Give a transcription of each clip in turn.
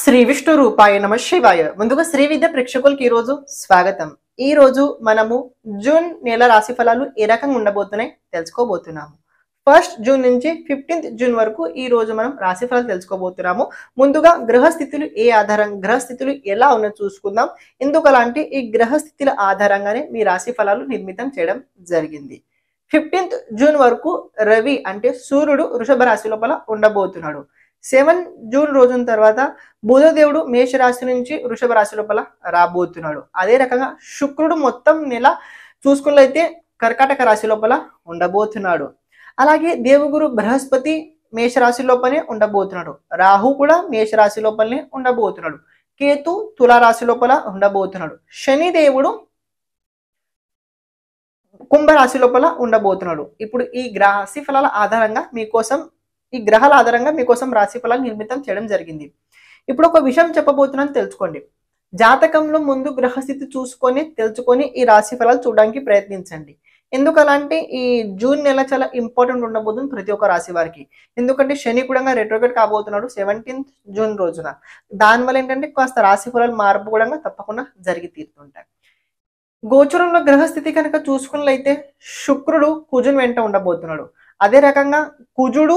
శ్రీ విష్ణు రూపాయ నమ శివాయ ముందుగా శ్రీ విద్య ప్రేక్షకులకి ఈరోజు స్వాగతం ఈ రోజు మనము జూన్ నెల రాశి ఫలాలు ఏ రకంగా ఉండబోతున్నాయి తెలుసుకోబోతున్నాము ఫస్ట్ జూన్ నుంచి ఫిఫ్టీన్త్ జూన్ వరకు ఈ రోజు మనం రాశి ఫలాలు తెలుసుకోబోతున్నాము ముందుగా గ్రహస్థితులు ఏ ఆధారం గ్రహస్థితులు ఎలా ఉన్న చూసుకుందాం ఎందుకలాంటి ఈ గ్రహస్థితుల ఆధారంగానే మీ రాశి ఫలాలు నిర్మితం చేయడం జరిగింది ఫిఫ్టీన్త్ జూన్ వరకు రవి అంటే సూర్యుడు వృషభ రాశి లోపల ఉండబోతున్నాడు సెవెన్ జూన్ రోజున తర్వాత బుధదేవుడు మేషరాశి నుంచి వృషభ రాశి లోపల రాబోతున్నాడు అదే రకంగా శుక్రుడు మొత్తం నెల చూసుకున్నట్లయితే కర్కాటక రాశి లోపల ఉండబోతున్నాడు అలాగే దేవగురు బృహస్పతి మేషరాశి లోపలనే ఉండబోతున్నాడు రాహు కూడా మేషరాశి లోపలనే ఉండబోతున్నాడు కేతు తులారాశి లోపల ఉండబోతున్నాడు శనిదేవుడు కుంభరాశి లోపల ఉండబోతున్నాడు ఇప్పుడు ఈ రాశి ఫలాల ఆధారంగా మీకోసం ఈ గ్రహాల ఆధారంగా మీకోసం రాశి ఫలాలు నిర్మితం చేయడం జరిగింది ఇప్పుడు ఒక విషయం చెప్పబోతున్నాను తెలుసుకోండి జాతకంలో ముందు గ్రహస్థితి చూసుకొని తెలుసుకొని ఈ రాశి ఫలాలు చూడడానికి ప్రయత్నించండి ఎందుకలాంటి ఈ జూన్ నెల చాలా ఇంపార్టెంట్ ఉండబోతుంది ప్రతి ఒక్క రాశి వారికి ఎందుకంటే శని కూడా రెట్రోగేట్ కాబోతున్నాడు సెవెంటీన్త్ జూన్ రోజున దానివల్ల ఏంటంటే కాస్త రాశి ఫలాలు మార్పు కూడా తప్పకుండా జరిగి తీరుతుంటాయి గోచరంలో గ్రహస్థితి కనుక చూసుకున్నట్లయితే శుక్రుడు కుజుని వెంట ఉండబోతున్నాడు అదే రకంగా కుజుడు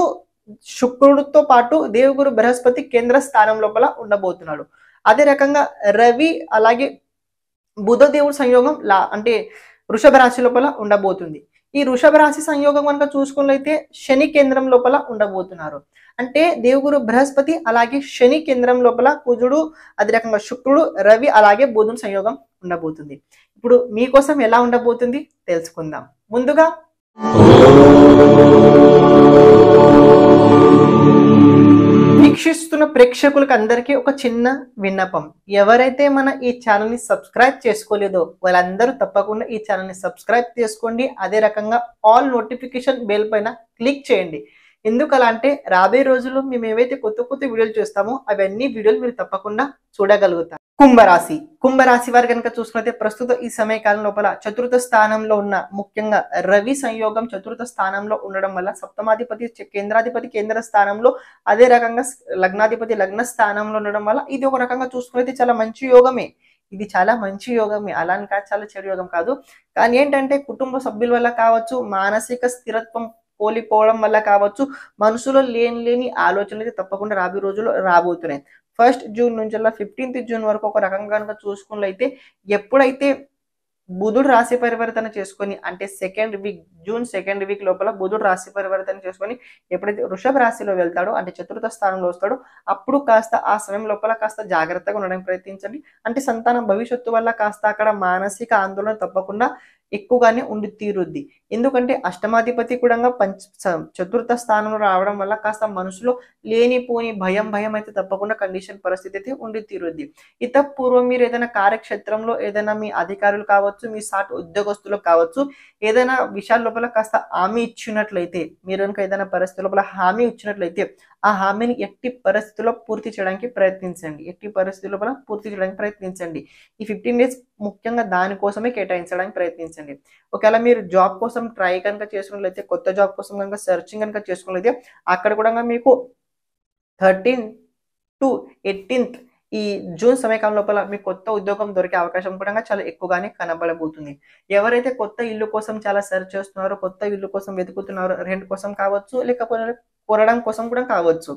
శుక్రుడితో పాటు దేవగురు బృహస్పతి కేంద్ర స్థానం లోపల ఉండబోతున్నాడు అదే రకంగా రవి అలాగే దేవుడు సంయోగం లా అంటే వృషభ రాశి లోపల ఉండబోతుంది ఈ వృషభ రాశి సంయోగం కనుక చూసుకున్నైతే శని కేంద్రం లోపల ఉండబోతున్నారు అంటే దేవుగురు బృహస్పతి అలాగే శని కేంద్రం లోపల కుజుడు అదే రకంగా శుక్రుడు రవి అలాగే బుధుని సంయోగం ఉండబోతుంది ఇప్పుడు మీకోసం ఎలా ఉండబోతుంది తెలుసుకుందాం ముందుగా వీక్షిస్తున్న ప్రేక్షకులకు అందరికీ ఒక చిన్న విన్నపం ఎవరైతే మన ఈ ఛానల్ని సబ్స్క్రైబ్ చేసుకోలేదో వాళ్ళందరూ తప్పకుండా ఈ ఛానల్ని సబ్స్క్రైబ్ చేసుకోండి అదే రకంగా ఆల్ నోటిఫికేషన్ బెల్ పైన క్లిక్ చేయండి ఎందుకలా అంటే రాబోయే రోజుల్లో మేము ఏవైతే కొత్త కొత్త వీడియోలు చూస్తామో అవన్నీ వీడియోలు మీరు తప్పకుండా చూడగలుగుతారు కుంభరాశి కుంభరాశి వారు కనుక చూసుకున్నట్టే ప్రస్తుతం ఈ సమయకాలం లోపల చతుర్థ స్థానంలో ఉన్న ముఖ్యంగా రవి సంయోగం చతుర్థ స్థానంలో ఉండడం వల్ల సప్తమాధిపతి కేంద్రాధిపతి కేంద్ర స్థానంలో అదే రకంగా లగ్నాధిపతి లగ్న స్థానంలో ఉండడం వల్ల ఇది ఒక రకంగా చూసుకునేది చాలా మంచి యోగమే ఇది చాలా మంచి యోగమే అలాని కాదు చాలా చెడు యోగం కాదు కానీ ఏంటంటే కుటుంబ సభ్యుల వల్ల కావచ్చు మానసిక స్థిరత్వం కోలిపోవడం వల్ల కావచ్చు మనసులో లేని లేని ఆలోచనలు అయితే తప్పకుండా రాబోయే రోజుల్లో రాబోతున్నాయి ఫస్ట్ జూన్ నుంచి అలా ఫిఫ్టీన్త్ జూన్ వరకు ఒక రకంగా కనుక చూసుకున్నట్లయితే ఎప్పుడైతే బుధుడు రాశి పరివర్తన చేసుకొని అంటే second week June second week లోపల బుధుడు రాశి పరివర్తన చేసుకొని ఎప్పుడైతే వృషభ రాశిలో వెళ్తాడో అంటే చతుర్థ స్థానంలో వస్తాడో అప్పుడు కాస్త ఆ సమయం లోపల కాస్త జాగ్రత్తగా ఉండడానికి ప్రయత్నించండి అంటే సంతానం భవిష్యత్తు వల్ల కాస్త అక్కడ మానసిక ఆందోళన తప్పకుండా ఎక్కువగానే ఉండి తీరుద్ది ఎందుకంటే అష్టమాధిపతి కూడా పంచ చతుర్థ స్థానంలో రావడం వల్ల కాస్త మనసులో లేనిపోని భయం భయం అయితే తప్పకుండా కండిషన్ పరిస్థితి అయితే ఉండి తీరుద్ది ఇత పూర్వం మీరు ఏదైనా కార్యక్షేత్రంలో ఏదైనా మీ అధికారులు కావచ్చు మీ సాటి ఉద్యోగస్తులు కావచ్చు ఏదైనా విషయాల లోపల కాస్త హామీ ఇచ్చినట్లయితే మీరు కనుక ఏదైనా పరిస్థితి లోపల హామీ ఇచ్చినట్లయితే ఆ హామీని ఎట్టి పరిస్థితుల్లో పూర్తి చేయడానికి ప్రయత్నించండి ఎట్టి పరిస్థితుల్లో పూర్తి చేయడానికి ప్రయత్నించండి ఈ ఫిఫ్టీన్ డేస్ ముఖ్యంగా దానికోసమే కేటాయించడానికి ప్రయత్నించండి ఒకవేళ మీరు జాబ్ కోసం ట్రై కనుక చేసుకున్నట్లయితే కొత్త జాబ్ కోసం కనుక సెర్చింగ్ కనుక చేసుకున్నట్లయితే అక్కడ కూడా మీకు థర్టీన్ టు ఎయిటీన్త్ ఈ జూన్ సమయకాలం లోపల మీకు కొత్త ఉద్యోగం దొరికే అవకాశం కూడా చాలా ఎక్కువగానే కనబడబోతుంది ఎవరైతే కొత్త ఇల్లు కోసం చాలా సెర్చ్ చేస్తున్నారో కొత్త ఇల్లు కోసం వెతుకుతున్నారో రెంట్ కోసం కావచ్చు లేకపోతే కోరడం కోసం కూడా కావచ్చు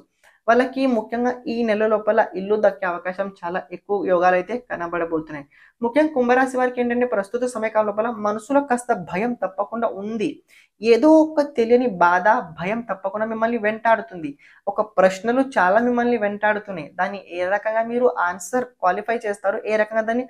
వాళ్ళకి ముఖ్యంగా ఈ నెల లోపల ఇల్లు దక్కే అవకాశం చాలా ఎక్కువ యోగాలు అయితే కనబడబోతున్నాయి ముఖ్యంగా కుంభరాశి వారికి ఏంటంటే ప్రస్తుత సమయకాల లోపల మనసులో కాస్త భయం తప్పకుండా ఉంది ఏదో ఒక తెలియని బాధ భయం తప్పకుండా మిమ్మల్ని వెంటాడుతుంది ఒక ప్రశ్నలు చాలా మిమ్మల్ని వెంటాడుతున్నాయి దాన్ని ఏ రకంగా మీరు ఆన్సర్ క్వాలిఫై చేస్తారు ఏ రకంగా దాన్ని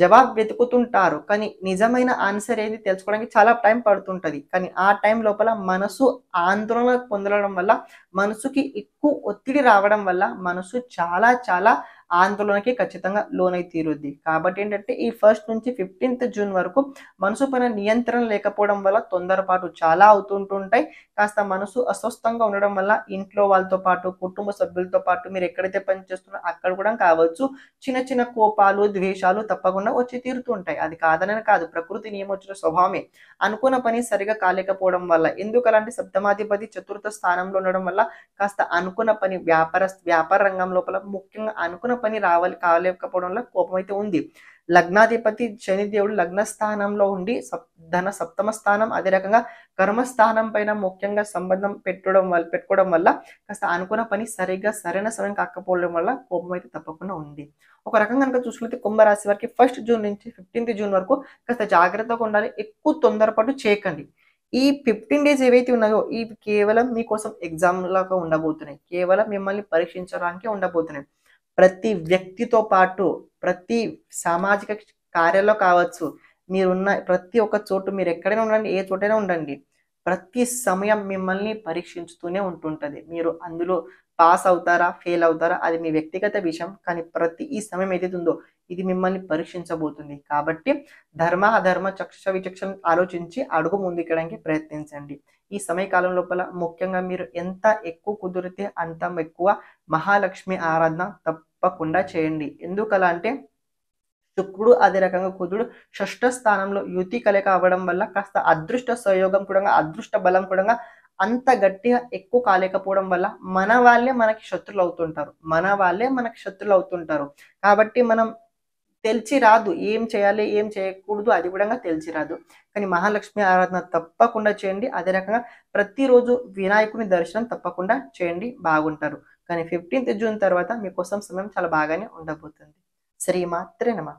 జవాబు వెతుకుతుంటారు కానీ నిజమైన ఆన్సర్ ఏది తెలుసుకోవడానికి చాలా టైం పడుతుంటుంది కానీ ఆ టైం లోపల మనసు ఆందోళన పొందడం వల్ల మనసుకి ఎక్కువ ఒత్తిడి రావడం వల్ల మనసు చాలా చాలా ఆందోళనకి ఖచ్చితంగా లోనై తీరుద్ది కాబట్టి ఏంటంటే ఈ ఫస్ట్ నుంచి ఫిఫ్టీన్త్ జూన్ వరకు మనసు పైన నియంత్రణ లేకపోవడం వల్ల తొందరపాటు చాలా అవుతుంటుంటాయి కాస్త మనసు అస్వస్థంగా ఉండడం వల్ల ఇంట్లో వాళ్ళతో పాటు కుటుంబ సభ్యులతో పాటు మీరు ఎక్కడైతే పనిచేస్తున్నారో అక్కడ కూడా కావచ్చు చిన్న చిన్న కోపాలు ద్వేషాలు తప్పకుండా వచ్చి తీరుతుంటాయి అది కాదనని కాదు ప్రకృతి నియమొచ్చిన స్వభావమే అనుకున్న పని సరిగా కాలేకపోవడం వల్ల ఎందుకు అలాంటి సప్తమాధిపతి చతుర్థ స్థానంలో ఉండడం వల్ల కాస్త అనుకున్న పని వ్యాపార వ్యాపార రంగం లోపల ముఖ్యంగా అనుకున్న పని రావాలి కాలేకపోవడంలో కోపం అయితే ఉంది లగ్నాధిపతి శనిదేవుడు లగ్న స్థానంలో ఉండి ధన సప్తమ స్థానం అదే రకంగా కర్మస్థానం పైన ముఖ్యంగా సంబంధం పెట్టడం వల్ల పెట్టుకోవడం వల్ల కాస్త అనుకున్న పని సరిగ్గా సరైన సమయం కాకపోవడం వల్ల కోపం అయితే తప్పకుండా ఉంది ఒక రకంగా కనుక చూసుకుంటే కుంభరాశి వారికి ఫస్ట్ జూన్ నుంచి ఫిఫ్టీన్త్ జూన్ వరకు కాస్త జాగ్రత్తగా ఉండాలి ఎక్కువ తొందరపాటు చేయకండి ఈ ఫిఫ్టీన్ డేస్ ఏవైతే ఉన్నాయో ఇవి కేవలం మీకోసం ఎగ్జామ్ లాగా ఉండబోతున్నాయి కేవలం మిమ్మల్ని పరీక్షించడానికి ఉండబోతున్నాయి ప్రతి వ్యక్తితో పాటు ప్రతి సామాజిక కార్యాల్లో కావచ్చు మీరున్న ప్రతి ఒక్క చోటు మీరు ఎక్కడైనా ఉండండి ఏ చోటైనా ఉండండి ప్రతి సమయం మిమ్మల్ని పరీక్షించుతూనే ఉంటుంటుంది మీరు అందులో పాస్ అవుతారా ఫెయిల్ అవుతారా అది మీ వ్యక్తిగత విషయం కానీ ప్రతి ఈ సమయం ఏదైతే ఉందో ఇది మిమ్మల్ని పరీక్షించబోతుంది కాబట్టి ధర్మ అధర్మ చక్ష విచక్షణ ఆలోచించి అడుగు ముందుకెడానికి ప్రయత్నించండి ఈ సమయకాలం లోపల ముఖ్యంగా మీరు ఎంత ఎక్కువ కుదిరితే అంత ఎక్కువ మహాలక్ష్మి ఆరాధన తప్పకుండా చేయండి ఎందుకలా అంటే శుక్రుడు అదే రకంగా కుదుడు షష్ఠ స్థానంలో యుతి కలిక అవ్వడం వల్ల కాస్త అదృష్ట సహయోగం కూడా అదృష్ట బలం కూడా అంత గట్టిగా ఎక్కువ కాలేకపోవడం వల్ల మన వాళ్ళే మనకి శత్రులు అవుతుంటారు మన వాళ్ళే మనకి శత్రులు అవుతుంటారు కాబట్టి మనం తెలిసి రాదు ఏం చేయాలి ఏం చేయకూడదు అది కూడా తెలిసి రాదు కానీ మహాలక్ష్మి ఆరాధన తప్పకుండా చేయండి అదే రకంగా ప్రతిరోజు వినాయకుని దర్శనం తప్పకుండా చేయండి బాగుంటారు కానీ ఫిఫ్టీన్త్ జూన్ తర్వాత మీకోసం సమయం చాలా బాగానే ఉండబోతుంది శ్రీమాత్రే నమ